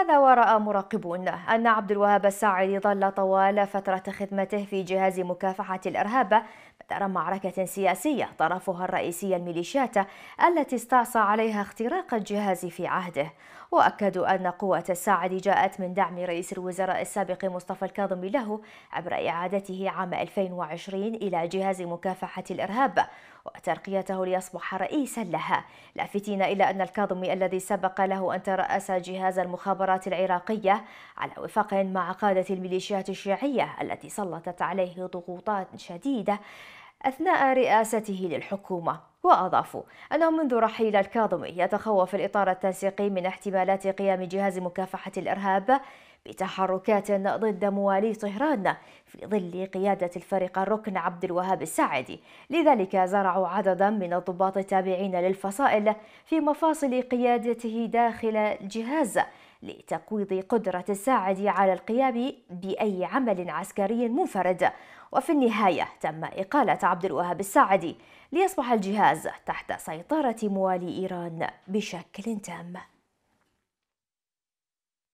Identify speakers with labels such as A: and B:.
A: هذا ورأى مراقبون أن عبد الوهاب الساعدي ظل طوال فترة خدمته في جهاز مكافحة الإرهاب أثر معركة سياسية طرفها الرئيسي الميليشيات التي استعصى عليها اختراق الجهاز في عهده وأكدوا أن قوة الساعد جاءت من دعم رئيس الوزراء السابق مصطفى الكاظمي له عبر إعادته عام 2020 إلى جهاز مكافحة الإرهاب وترقيته ليصبح رئيسا لها لافتين إلى أن الكاظمي الذي سبق له أن ترأس جهاز المخابرات المخابرات العراقية على وفاق مع قادة الميليشيات الشيعية التي سلطت عليه ضغوطات شديدة أثناء رئاسته للحكومة وأضافوا أنه منذ رحيل الكاظمي يتخوف الإطار التنسيقي من احتمالات قيام جهاز مكافحة الإرهاب بتحركات ضد موالي طهران في ظل قيادة الفريق الركن عبد الوهاب الساعدي لذلك زرعوا عددا من الضباط التابعين للفصائل في مفاصل قيادته داخل الجهاز لتقويض قدرة الساعد على القيام بأي عمل عسكري منفرد وفي النهاية تم إقالة عبد الوهاب الساعدي ليصبح الجهاز تحت سيطرة موالي إيران بشكل تام